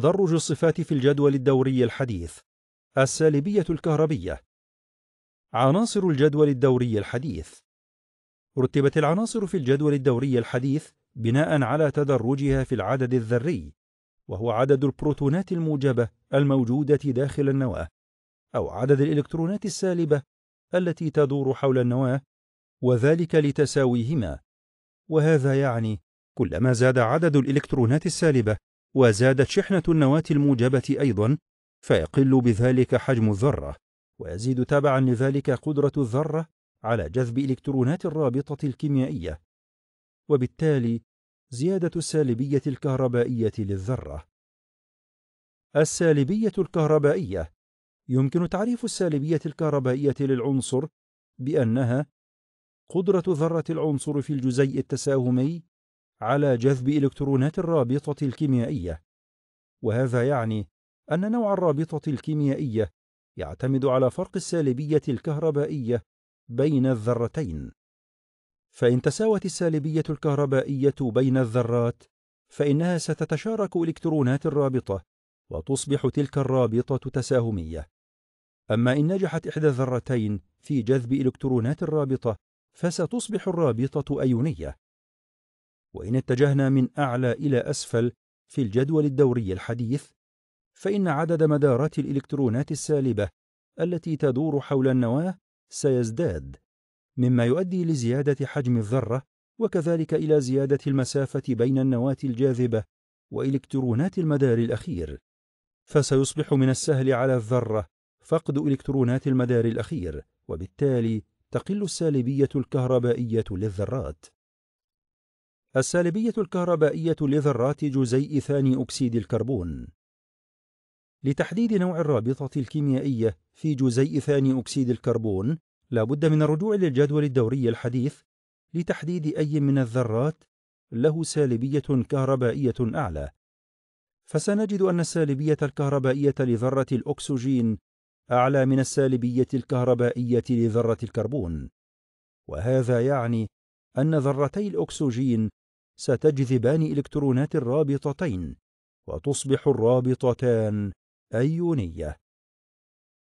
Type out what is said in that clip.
تدرج الصفات في الجدول الدوري الحديث السالبية الكهربية عناصر الجدول الدوري الحديث رتبت العناصر في الجدول الدوري الحديث بناء على تدرجها في العدد الذري وهو عدد البروتونات الموجبة الموجودة داخل النواة أو عدد الإلكترونات السالبة التي تدور حول النواة وذلك لتساويهما وهذا يعني كلما زاد عدد الإلكترونات السالبة وزادت شحنة النواة الموجبة أيضا فيقل بذلك حجم الذرة ويزيد تبعا لذلك قدرة الذرة على جذب إلكترونات الرابطة الكيميائية وبالتالي زيادة السالبية الكهربائية للذرة السالبية الكهربائية يمكن تعريف السالبية الكهربائية للعنصر بأنها قدرة ذرة العنصر في الجزيء التساهمي على جذب إلكترونات الرابطة الكيميائية، وهذا يعني أن نوع الرابطة الكيميائية يعتمد على فرق السالبية الكهربائية بين الذرتين. فإن تساوت السالبية الكهربائية بين الذرات، فإنها ستتشارك إلكترونات الرابطة، وتصبح تلك الرابطة تساهمية. أما إن نجحت إحدى الذرتين في جذب إلكترونات الرابطة، فستصبح الرابطة أيونية. وإن اتجهنا من أعلى إلى أسفل في الجدول الدوري الحديث فإن عدد مدارات الإلكترونات السالبة التي تدور حول النواة سيزداد مما يؤدي لزيادة حجم الذرة وكذلك إلى زيادة المسافة بين النواة الجاذبة وإلكترونات المدار الأخير فسيصبح من السهل على الذرة فقد إلكترونات المدار الأخير وبالتالي تقل السالبية الكهربائية للذرات السالبية الكهربائية لذرات جزيء ثاني أكسيد الكربون لتحديد نوع الرابطة الكيميائية في جزيء ثاني أكسيد الكربون لا بد من الرجوع للجدول الدوري الحديث لتحديد أي من الذرات له سالبية كهربائية أعلى فسنجد أن السالبية الكهربائية لذرة الأكسجين أعلى من السالبية الكهربائية لذرة الكربون وهذا يعني أن ذرتي الأكسجين ستجذبان إلكترونات الرابطتين وتصبح الرابطتان أيونية